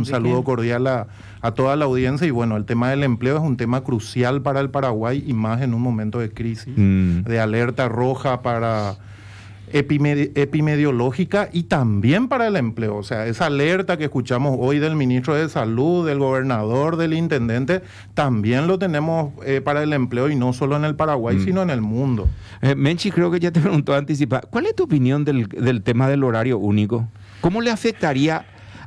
Un saludo cordial a, toda la audiencia y bueno, el tema del empleo es un tema crucial para el Paraguay y más en un momento de crisis, mm. de alerta roja para epimediológica y también para el empleo. O sea, esa alerta que escuchamos hoy del ministro de Salud, del gobernador, del intendente, también lo tenemos eh, para el empleo y no solo en el Paraguay, mm. sino en el mundo. Eh, Menchi, creo que ya te preguntó anticipada, ¿cuál es tu opinión del, del tema del horario único? ¿Cómo le afectaría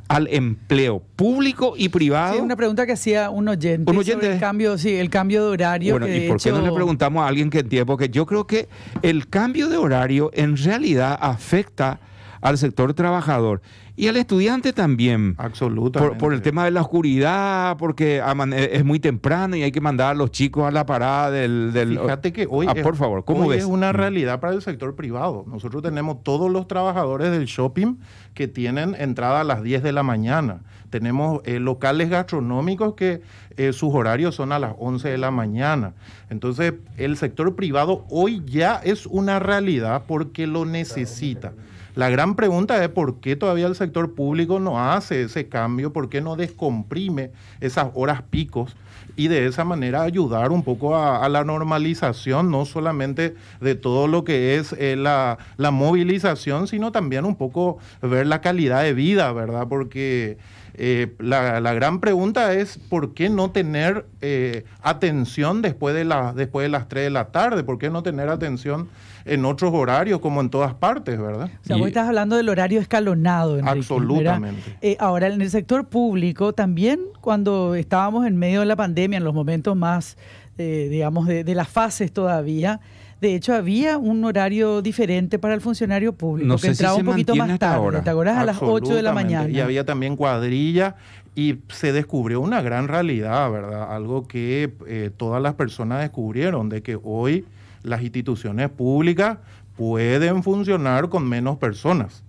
al empleo público y privado. Sí, una pregunta que hacía un oyente, un oyente sobre el cambio, sí, el cambio de horario. Bueno, ¿y por qué no le preguntamos a alguien que entiende? Porque yo creo que el cambio de horario en realidad afecta al sector trabajador y al estudiante también. Absolutamente. Por, el tema de la oscuridad, porque e, es muy temprano y hay que mandar a los chicos a la parada del... Fíjate que hoy, ah, es, por favor, ¿cómo es una mm. realidad para el sector privado. Nosotros tenemos todos los trabajadores del shopping que tienen entrada a las 10 de la mañana. Tenemos eh, locales gastronómicos que eh, sus horarios son a las 11 de la mañana. Entonces, el sector privado hoy ya es una realidad porque lo necesita. La gran pregunta es por qué todavía el sector público no hace ese cambio, por qué no descomprime esas horas picos y de esa manera ayudar un poco a, la normalización, no solamente de todo lo que es eh, la, la movilización, sino también un poco ver la calidad de vida, ¿verdad? Porque... Eh, la, gran pregunta es por qué no tener eh, atención después de, la, después de las 3 de la tarde, por qué no tener atención en otros horarios como en todas partes, ¿verdad? O sea, vos estás hablando del horario escalonado. absolutamente. Eh, ahora, en el sector público, también cuando estábamos en medio de la pandemia, en los momentos más, digamos, de, de las fases todavía, de hecho, había un horario diferente para el funcionario público, que entraba un poquito más tarde, A las 8 de la mañana. Y había también cuadrilla, y se descubrió una gran realidad, ¿verdad? Algo que eh, todas las personas descubrieron, de que hoy las instituciones públicas pueden funcionar con menos personas.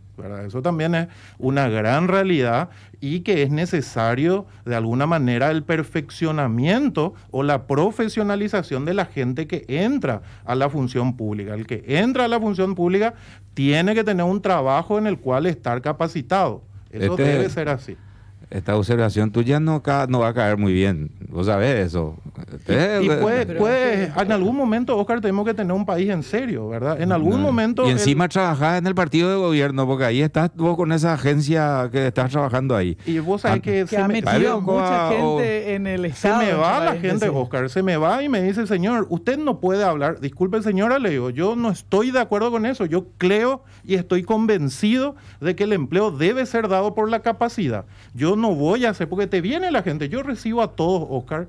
Eso también es una gran realidad y que es necesario de alguna manera el perfeccionamiento o la profesionalización de la gente que entra a la función pública. El que entra a la función pública tiene que tener un trabajo en el cual estar capacitado. Eso este debe ser así esta observación tuya no, va a caer muy bien. Vos sabés eso. y, eh, pues, pues en algún momento, Oscar, tenemos que tener un país en serio, ¿verdad? En algún momento... Y encima el... en el partido de gobierno, porque ahí estás vos con esa agencia que estás trabajando ahí. Y vos sabés ah, que, se ha me... metido mucha gente en el Estado. Se me va la gente, Oscar, se me va y me dice, señor, usted no puede hablar. Disculpe, señora, le yo no estoy de acuerdo con eso. Yo creo y estoy convencido de que el empleo debe ser dado por la capacidad. Yo no voy a hacer, porque te viene la gente, yo recibo a todos, Oscar,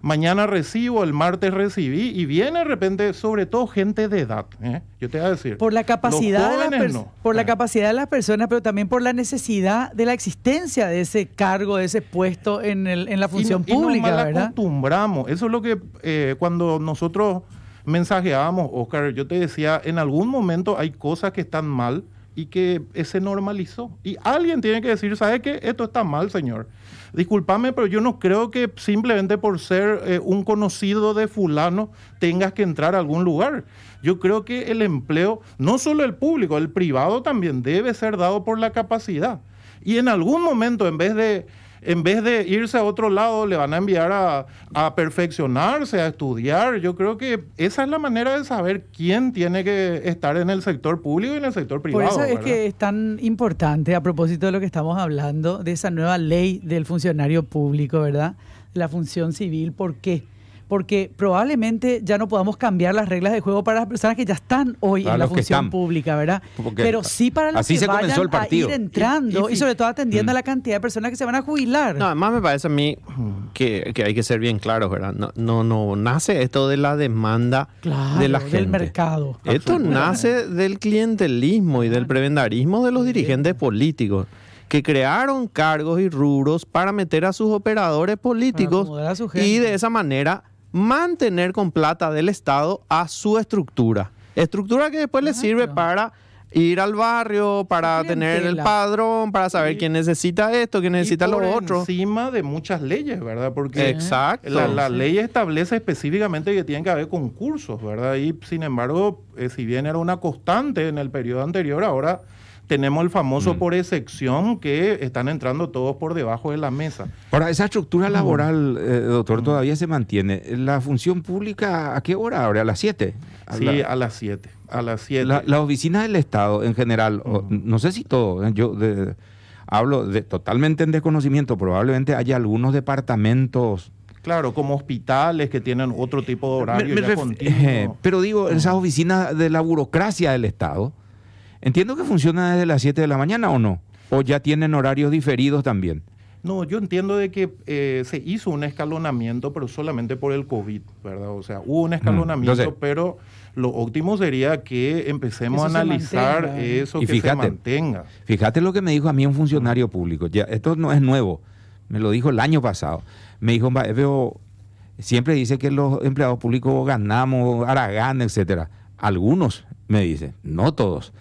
mañana recibo, el martes recibí, y viene de repente, sobre todo gente de edad, ¿eh? yo te voy a decir. Por la capacidad, de las por la ah. capacidad de las personas, pero también por la necesidad de la existencia de ese cargo, de ese puesto en, el, en la función pública. Y nos acostumbramos, eso es lo que eh, cuando nosotros mensajeábamos, Oscar, yo te decía, en algún momento hay cosas que están mal, y que se normalizó. Y alguien tiene que decir, ¿sabe qué? Esto está mal, señor. Disculpame, pero yo no creo que simplemente por ser eh, un conocido de fulano tengas que entrar a algún lugar. Yo creo que el empleo, no solo el público, el privado también debe ser dado por la capacidad. Y en algún momento, en vez de en vez de irse a otro lado, le van a enviar a, perfeccionarse, a estudiar. Yo creo que esa es la manera de saber quién tiene que estar en el sector público y en el sector privado. Por eso es que es tan importante, a propósito de lo que estamos hablando, de esa nueva ley del funcionario público, ¿verdad? La función civil, ¿por qué? porque probablemente ya no podamos cambiar las reglas de juego para las personas que ya están hoy en la función pública, ¿verdad? Pero sí para los así que se el partido. a ir entrando y, sobre todo atendiendo mm. a la cantidad de personas que se van a jubilar. No, además me parece a mí que, hay que ser bien claros, ¿verdad? No, no, no nace esto de la demanda de la gente. del mercado. Esto nace del clientelismo y del prebendarismo de los dirigentes políticos que crearon cargos y rubros para meter a sus operadores políticos y de esa manera mantener con plata del Estado a su estructura. Estructura que después le sirve para ir al barrio, para tener el padrón, para saber quién necesita esto, quién necesita lo otro. Encima de muchas leyes, ¿verdad? Porque Exacto. La, ley establece específicamente que tienen que haber concursos, ¿verdad? Y sin embargo, eh, si bien era una constante en el periodo anterior, ahora tenemos el famoso mm. por excepción que están entrando todos por debajo de la mesa. Ahora, esa estructura mm. laboral, eh, doctor, mm. todavía se mantiene. ¿La función pública a qué hora ahora? ¿A las 7? Sí, a las 7. A las 7. La, oficina del Estado en general, no sé si todo, eh, yo... hablo de, totalmente en desconocimiento, probablemente haya algunos departamentos. Claro, como hospitales que tienen otro tipo de horario. pero digo, esas oficinas de la burocracia del Estado, Entiendo que funciona desde las 7 de la mañana o no, o ya tienen horarios diferidos también. No, yo entiendo de que eh, se hizo un escalonamiento, pero solamente por el COVID, ¿verdad? O sea, hubo un mm, escalonamiento, pero lo óptimo sería que empecemos a analizar ¿eh? eso que se mantenga. Fíjate lo que me dijo a mí un funcionario público, ya, esto no es nuevo, me lo dijo el año pasado. Me dijo, veo, siempre dice que los empleados públicos ganamos, Aragán, etcétera. Algunos, me dice, no todos.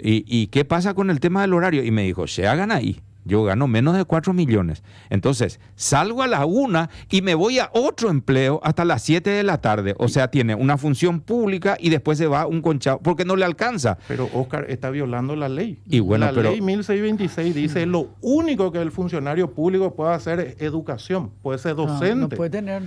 ¿Y, qué pasa con el tema del horario? Y me dijo, se hagan ahí yo gano menos de 4 millones. Entonces, salgo a la una y me voy a otro empleo hasta las 7 de la tarde. O sea, tiene una función pública y después se va un conchado porque no le alcanza. Pero Oscar está violando la ley. la ley 1626 dice lo único que el funcionario público puede hacer es educación, puede ser docente.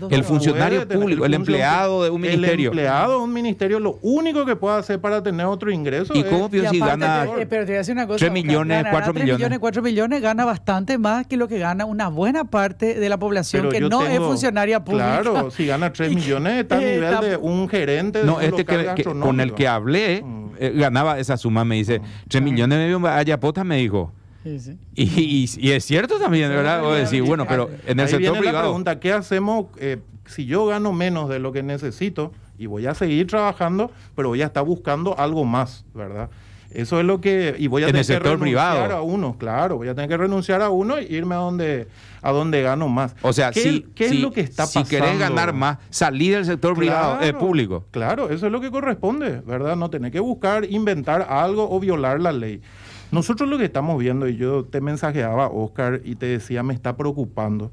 El funcionario público, el, empleado de un ministerio. El empleado de un ministerio lo único que puede hacer para tener otro ingreso. ¿Y cómo cómo si gana 3 eh, millones, 4 millones? 4 millones gana bastante más que lo que gana una buena parte de la población que no es funcionaria pública. Claro, si gana 3 millones está a eh, nivel de un gerente de No, este con el que hablé mm. eh, ganaba esa suma, me dice, 3 mm, millones de Ayapota me dijo. Y, es cierto también, ¿verdad? O decir, bueno, pero en el sector privado. La pregunta, ¿qué hacemos eh, si yo gano menos de lo que necesito y voy a seguir trabajando, pero voy a estar buscando algo más, ¿verdad? Eso es lo que... Y voy a tener que renunciar a uno, claro. Voy a tener que renunciar a uno e irme a donde, a donde gano más. O sea, ¿qué, si, ¿qué es lo que está pasando? Si querés ganar más, Salir del sector privado, eh, público. Claro, eso es lo que corresponde, ¿verdad? No tener que buscar, inventar algo o violar la ley. Nosotros lo que estamos viendo, y yo te mensajeaba, Oscar, y te decía, me está preocupando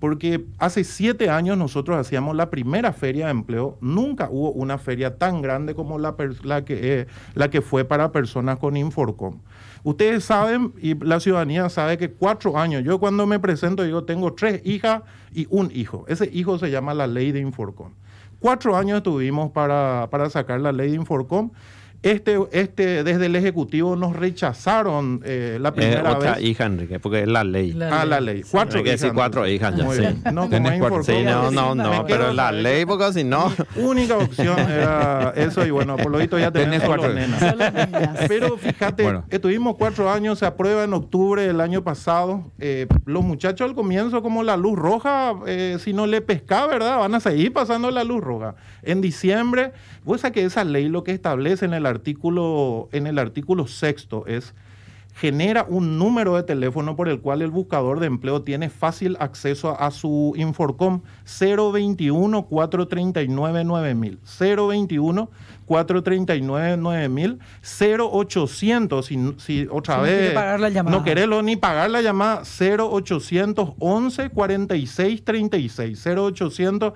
porque hace siete años nosotros hacíamos la primera feria de empleo, nunca hubo una feria tan grande como eh, la, que, fue para personas con Inforcom. Ustedes saben, y la ciudadanía sabe que cuatro años, yo cuando me presento digo, tengo tres hijas y un hijo. Ese hijo se llama la ley de Inforcom. Cuatro años estuvimos para, para sacar la ley de Inforcom este, este, desde el Ejecutivo nos rechazaron eh, la eh, primera otra vez. hija, Enrique, porque es la ley. ah, la ley. Cuatro hijas. cuatro hijas, No, no, no, pero la ley, porque si no... Única opción era eso, y bueno, por lo visto ya tenemos cuatro nenas. Pero fíjate, estuvimos cuatro años, se aprueba en octubre del año pasado. Eh, los muchachos al comienzo, como la luz roja, si no le pesca, ¿verdad? Van a seguir pasando la luz roja. En diciembre, pues sabés que esa ley lo que establece en el artículo, en el artículo sexto es genera un número de teléfono por el cual el buscador de empleo tiene fácil acceso a, su Inforcom 021 439 9000 021 439 0800 si, otra vez no, quererlo ni pagar la llamada, 0811 46 36, 0800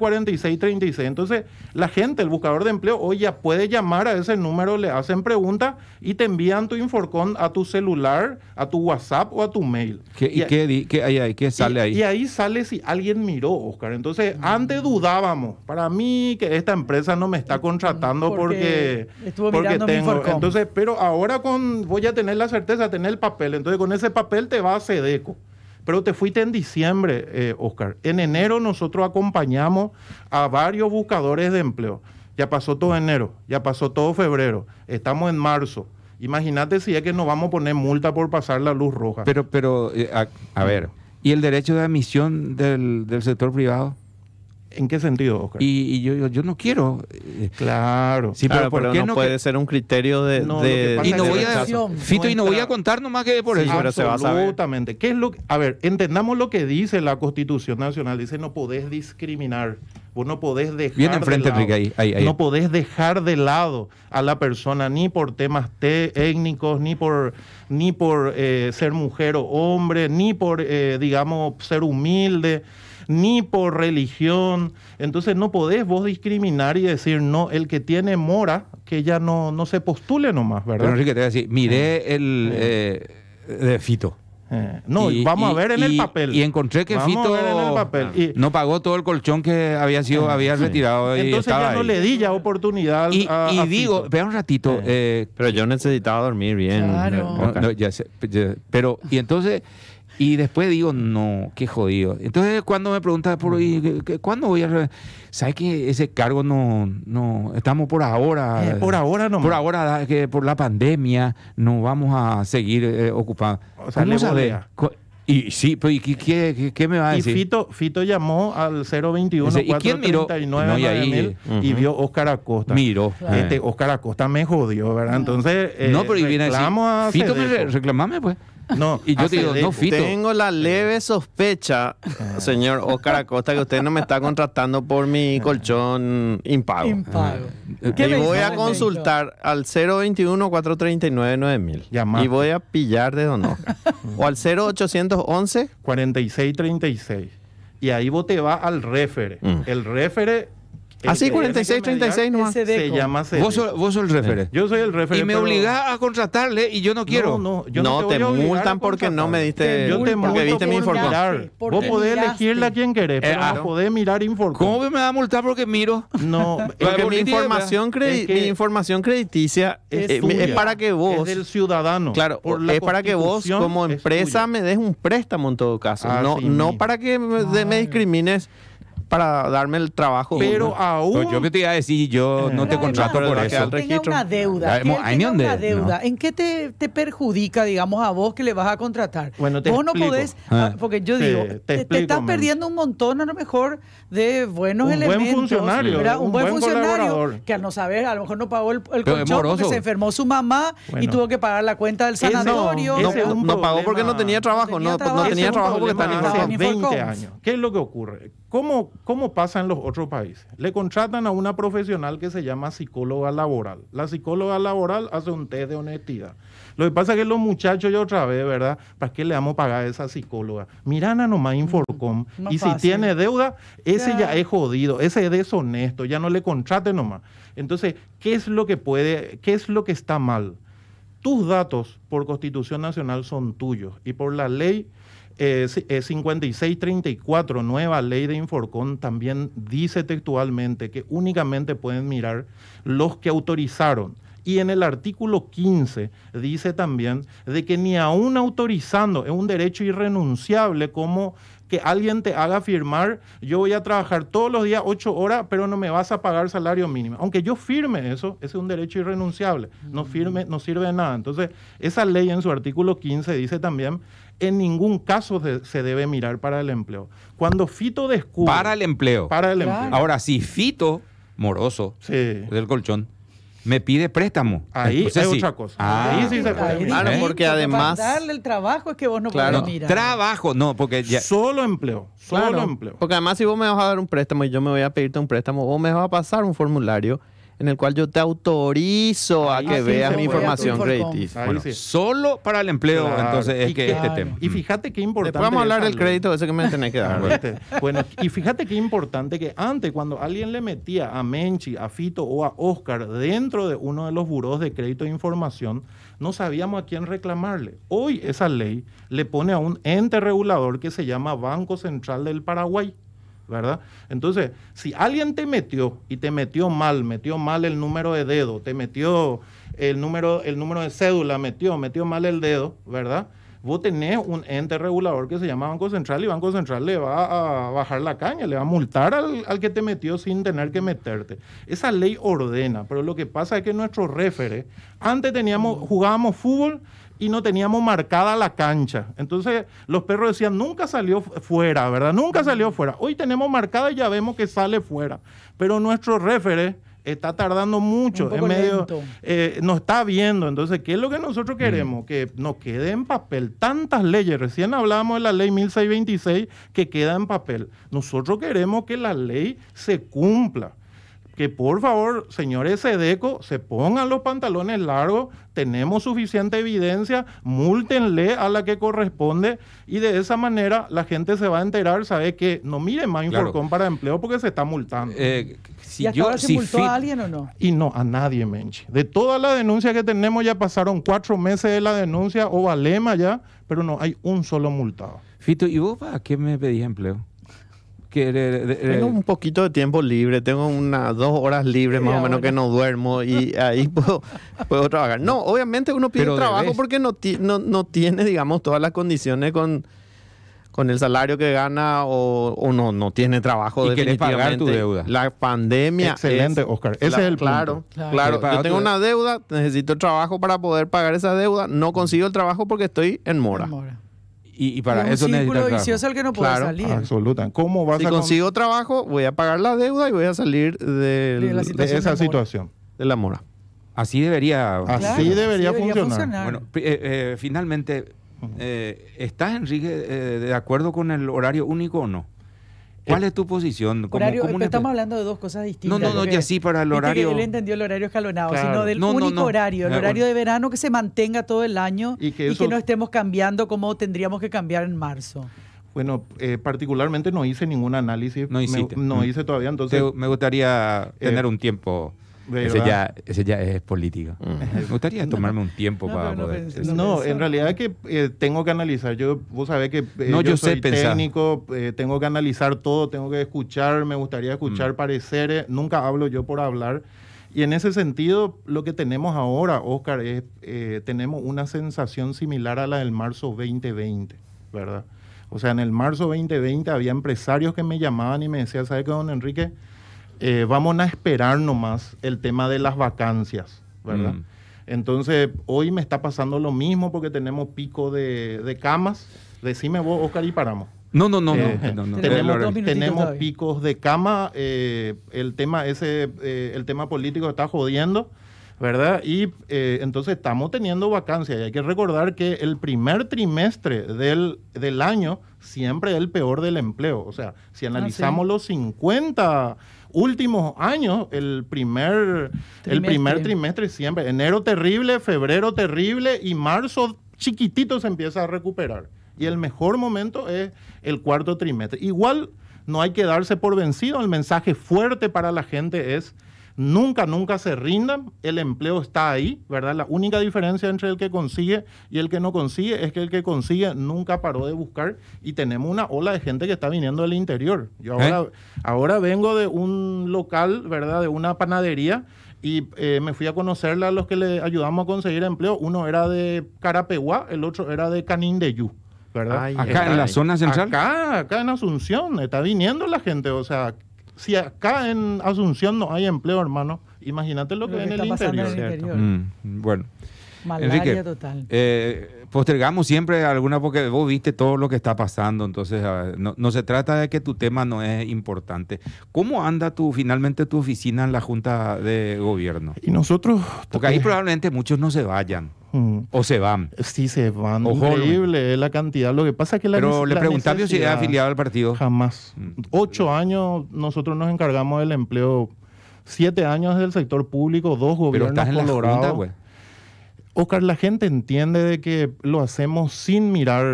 46 36. Entonces, la gente, el buscador de empleo, hoy ya puede llamar a ese número, le hacen preguntas y te envían tu Inforcon a tu celular, a tu WhatsApp o a tu mail. ¿Y, qué, ahí? ¿Qué sale ahí? Y ahí sale si alguien miró, Oscar. Entonces, antes dudábamos, para mí que esta empresa no me está contratando, porque, porque, tengo. Entonces, pero ahora con voy a tener la certeza, tener el papel. Entonces, con ese papel te va a Sedeco. Pero te fuiste en diciembre, eh, Oscar. En enero nosotros acompañamos a varios buscadores de empleo. Ya pasó todo enero, ya pasó todo febrero, estamos en marzo. Imagínate si es que nos vamos a poner multa por pasar la luz roja. Pero, pero, eh, a, ver, ¿y el derecho de admisión del sector privado? ¿En qué sentido, Oscar? Y, yo, no quiero. Eh, claro. pero, no, puede ser un criterio de. Y no voy a, Fito, y no voy a contar nomás que por eso. Absolutamente. ¿Qué es lo A ver, entendamos lo que dice la Constitución Nacional. Dice: no podés discriminar. Vos no podés dejar. Viene enfrente, de lado, ahí, No podés dejar de lado a la persona ni por temas étnicos ni por, ni por eh, ser mujer o hombre, ni por, eh, digamos, ser humilde ni por religión. Entonces no podés vos discriminar y decir, no, el que tiene mora, que ya no, no se postule nomás, ¿verdad? Pero Enrique, te voy a decir, miré eh, el eh. Eh, de Fito. no, vamos a ver en el papel. Ah, y encontré que Fito en el papel. no pagó todo el colchón que había sido ah, había retirado. Entonces ya no le di ya oportunidad. Y, digo, vea un ratito. pero yo necesitaba dormir bien. Claro. pero, y entonces. Y después digo, no, qué jodido. Entonces, cuando me preguntas por hoy, ¿cuándo voy a.? ¿Sabes que ese cargo no. no estamos por ahora. Eh, por ahora no. Por ahora, por la pandemia, no vamos a seguir ocupando eh, ocupados. O sea, y sí, pero ¿y qué, me va a decir? Y Fito, llamó al 021 ¿Y 439 no, y, eh, vio Oscar Acosta. Miró. Este, Oscar Acosta me jodió, ¿verdad? Entonces, no, pero a Fito, me reclamame, pues. No, y yo Tengo la leve sospecha, eh. señor Oscar Acosta, que usted no me está contratando por mi eh. colchón impago. Impago. Eh. Y voy a consultar al 021-439-9000. Y voy a pillar de Don o al 0811 4636. Y ahí vos te vas al refere. Mm. El refere Así 46, 36 no Se llama CD. Vos sos, el referente. Yo soy el referente. Y me obligás a contratarle y yo no quiero. No, no, yo no, no te, multan porque no me diste. Yo te porque viste mi información. Vos podés elegirla a quien querés, eh, pero mirar información. ¿Cómo me va a multar porque miro? No, porque mi información, mi información crediticia es, eh, para que vos. Es del ciudadano. Claro, es para que vos, como empresa, me des un préstamo en todo caso. Ah, no para que me discrimines para darme el trabajo. Pero aún. yo que te iba a decir, yo no te contrato por eso. registro tenga una deuda. una deuda. ¿En qué te, perjudica, digamos, a vos que le vas a contratar? Bueno, te vos no podés. Ah. Ah, porque yo digo, te, estás perdiendo un montón, a lo mejor, de buenos un Buen funcionario, un, buen, funcionario. Que al no saber, a lo mejor no pagó el, el colchón porque se enfermó su mamá y tuvo que pagar la cuenta del sanatorio. No, pagó porque no tenía trabajo. no, no tenía trabajo porque estaba en 20 años. ¿Qué es lo que ocurre? ¿Cómo, pasa en los otros países? Le contratan a una profesional que se llama psicóloga laboral. La psicóloga laboral hace un test de honestidad. Lo que pasa es que los muchachos ya otra vez, ¿verdad? ¿Para qué le vamos a pagar a esa psicóloga? Mirana nomás Inforcom. y si tiene deuda, ese ya es jodido, ese es deshonesto, ya no le contrate nomás. Entonces, ¿qué es lo que puede, qué es lo que está mal? Tus datos por Constitución Nacional son tuyos y por la ley 5634, eh, eh, nueva ley de Inforcon, también dice textualmente que únicamente pueden mirar los que autorizaron. Y en el artículo 15 dice también de que ni aún autorizando es un derecho irrenunciable como que alguien te haga firmar, yo voy a trabajar todos los días ocho horas, pero no me vas a pagar salario mínimo. Aunque yo firme eso, ese es un derecho irrenunciable, no mm. firme, no sirve de nada. Entonces, esa ley en su artículo 15 dice también en ningún caso se debe mirar para el empleo. Cuando Fito descubre... Para el empleo. Para el empleo. Ahora, si Fito, moroso, del colchón, me pide préstamo. Ahí otra cosa. Ah, ahí se Claro, porque además. Para ¿Eh? darle el trabajo es que vos no claro. Trabajo, no, porque ya. Solo empleo. Solo empleo. Porque además, si vos me vas a dar un préstamo y yo me voy a pedirte un préstamo, vos me vas a pasar un formulario en el cual yo te autorizo a que veas mi información gratis. Solo para el empleo, entonces es que este tema. Y fíjate qué importante. vamos a hablar del crédito ese que me tenés que dar. Este, bueno, y fíjate qué importante que antes, cuando alguien le metía a Menchi, a Fito o a Oscar dentro de uno de los buros de crédito de información, no sabíamos a quién reclamarle. Hoy esa ley le pone a un ente regulador que se llama Banco Central del Paraguay. ¿verdad? Entonces, si alguien te metió y te metió mal, metió mal el número de dedo, te metió el número, el número de cédula, metió, metió mal el dedo, ¿verdad? Vos tenés un ente regulador que se llama Banco Central y Banco Central le va a bajar la caña, le va a multar al, que te metió sin tener que meterte. Esa ley ordena, pero lo que pasa es que nuestro réfere, antes teníamos, jugábamos fútbol y no teníamos marcada la cancha. Entonces los perros decían, nunca salió fuera, ¿verdad? Nunca salió fuera. Hoy tenemos marcada y ya vemos que sale fuera. Pero nuestro réfere está tardando mucho, en medio, eh, no está viendo. Entonces, ¿qué es lo que nosotros mm. queremos? Que nos quede en papel tantas leyes. Recién hablábamos de la ley 1626 que queda en papel. Nosotros queremos que la ley se cumpla que por favor, señores Sedeco, se pongan los pantalones largos, tenemos suficiente evidencia, multenle a la que corresponde y de esa manera la gente se va a enterar, sabe que no mire más información para empleo porque se está multando. Eh, si yo, ahora se multó a alguien o no? Y no, a nadie, Menchi. De toda la denuncia que tenemos ya pasaron cuatro meses de la denuncia o lema ya, pero no hay un solo multado. Fito, ¿y vos para qué me pedís empleo? tengo un poquito de tiempo libre, tengo unas dos horas libres más o menos que no duermo y ahí puedo, trabajar. No, obviamente uno pide trabajo porque no, no, tiene, digamos, todas las condiciones con, con el salario que gana o, no, no tiene trabajo. Y quiere pagar tu deuda. La pandemia. Excelente, Oscar. Ese es el claro, Claro, Yo tengo una deuda, necesito trabajo para poder pagar esa deuda. No consigo el trabajo porque estoy En mora. Y, para eso necesito un círculo vicioso el que no puede claro, salir. Absoluta. ¿Cómo vas si consigo trabajo, voy a pagar la deuda y voy a salir de, esa situación. De la mora. Así debería. Así, debería, funcionar. Bueno, eh, eh, finalmente, eh, ¿estás, Enrique, de acuerdo con el horario único o no? ¿Cuál es tu posición? Estamos hablando de dos cosas distintas. No, no, no, ya sí, para el horario. él entendió el horario escalonado, sino del único horario, el ah, horario de verano que se mantenga todo el año y que, no estemos cambiando como tendríamos que cambiar en marzo. Bueno, eh, particularmente no hice ningún análisis. No, no mm. hice todavía, entonces... me gustaría eh, tener un tiempo... Ese ya, ese ya, es político. Mm. Me gustaría tomarme un tiempo para no, poder. no, en realidad es que eh, tengo que analizar. Yo, vos sabés que eh, yo, soy técnico, eh, tengo que analizar todo, tengo que escuchar, me gustaría escuchar mm. pareceres. Nunca hablo yo por hablar. Y en ese sentido, lo que tenemos ahora, Oscar, es tenemos una sensación similar a la del marzo 2020, ¿verdad? O sea, en el marzo 2020 había empresarios que me llamaban y me decían, ¿sabe qué, don Enrique? Eh, vamos a esperar nomás el tema de las vacancias, ¿verdad? Mm. Entonces, hoy me está pasando lo mismo porque tenemos pico de, camas. Decime vos, Oscar, y paramos. No, no, no, no, eh, Tenemos, picos de cama. Eh, el tema ese, el tema político está jodiendo, ¿verdad? Y entonces estamos teniendo vacancias. Y hay que recordar que el primer trimestre del, año siempre es el peor del empleo. O sea, si ah, analizamos los 50 últimos años, el primer trimestre. el primer trimestre siempre, enero terrible, febrero terrible y marzo chiquitito se empieza a recuperar. Y el mejor momento es el cuarto trimestre. Igual no hay que darse por vencido, el mensaje fuerte para la gente es nunca, nunca se rindan, el empleo está ahí, ¿verdad? La única diferencia entre el que consigue y el que no consigue es que el que consigue nunca paró de buscar y tenemos una ola de gente que está viniendo del interior. Yo ¿Eh? ahora, vengo de un local, ¿verdad? De una panadería y eh, me fui a conocerla a los que le ayudamos a conseguir empleo. Uno era de Carapeguá, el otro era de Canindeyú. ¿verdad? acá en la zona central. Acá, acá en Asunción, está viniendo la gente, o sea, si acá en Asunción no hay empleo, hermano, imagínate lo, que, en, el interior. Mm, bueno. Malaria total. Eh, postergamos siempre alguna porque vos viste todo lo que está pasando, entonces ah, no, no, se trata de que tu tema no es importante. ¿Cómo anda tu finalmente tu oficina en la Junta de Gobierno? Y nosotros... Porque ahí probablemente muchos no se vayan. ¿O se van? Sí, se van. horrible, Increíble eh, la cantidad. Lo que pasa es que la Pero le preguntaste si era afiliado al partido. Jamás. Mm. Ocho años nosotros nos encargamos del empleo. Siete años del sector público, dos gobiernos Pero estás en colorados. La Oscar, la gente entiende de que lo hacemos sin mirar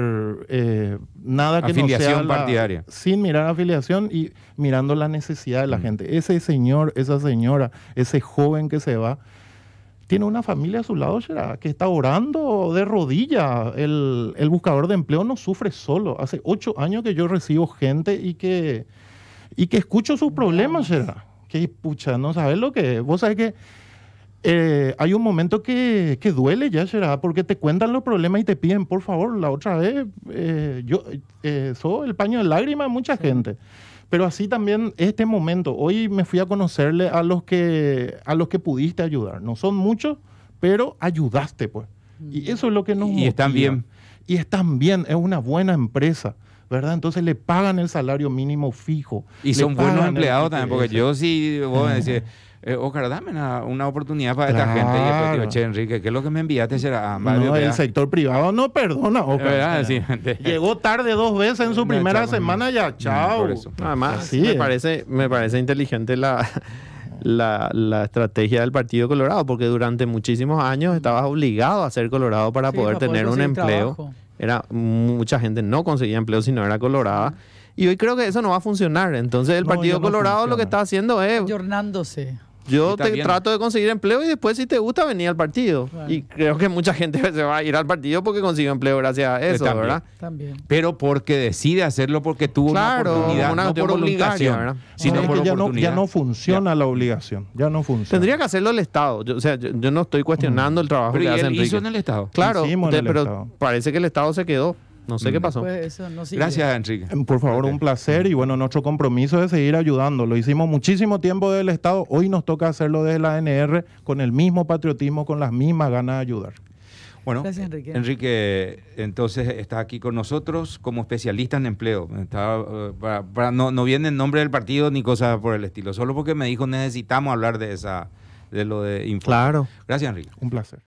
eh, nada que no sea partidaria. Sin mirar afiliación y mirando la necesidad de la mm. gente. Ese señor, esa señora, ese joven que se va, tiene una familia a su lado, será que está orando de rodillas. El, buscador de empleo no sufre solo. Hace ocho años que yo recibo gente y que, y que escucho sus problemas, será Que pucha, no sabes lo que Vos sabes que eh, hay un momento que, duele ya, será porque te cuentan los problemas y te piden, por favor, la otra vez, eh, yo eh, soy el paño de lágrimas de mucha gente. Pero así también este momento. Hoy me fui a conocerle a los que, a los que pudiste ayudar. No son muchos, pero ayudaste, pues. Y mm. eso es lo que nos. Y están bien. Y están bien, es una buena empresa. ¿verdad? Entonces le pagan el salario mínimo fijo. Y son buenos empleados también, porque yo sí, vos decís, eh, Oscar, dame una, oportunidad para esta gente. Y después Enrique, ¿qué es lo que me enviaste? Será el sector privado no perdona, Oscar. Llegó tarde dos veces en su primera semana, ya, chao. Además, ah, sí. me, parece, me parece inteligente la... estrategia del Partido Colorado, porque durante muchísimos años estabas obligado a ser Colorado para poder tener un empleo. Era mucha gente no conseguía empleo si no era colorada. Y hoy creo que eso no va a funcionar. Entonces el Partido Colorado lo que está haciendo es yo trato de conseguir empleo y después si te gusta venir al partido. Y creo que mucha gente se va a ir al partido porque consiguió empleo gracias a eso, ¿verdad? Pero porque decide hacerlo porque tuvo una oportunidad, no por obligación, ¿verdad? ya No, funciona la obligación, ya no funciona. Tendría que hacerlo el Estado. Yo, o sea, yo, no estoy cuestionando mm. el trabajo que y hace en el Estado. Claro, pero parece que el Estado se quedó. No sé qué mm. pasó. Pues Gracias, Enrique. Em, por favor, un placer. Y bueno, nuestro compromiso es seguir ayudando. Lo hicimos muchísimo tiempo del Estado. Hoy nos toca hacerlo desde la ANR con el mismo patriotismo, con las mismas ganas de ayudar. Bueno, Enrique. entonces está aquí con nosotros como especialista en empleo. Eh, no, viene en nombre del partido ni cosas por el estilo, solo porque me dijo necesitamos hablar de esa de lo de informe Claro. Gracias, Enrique. Un placer.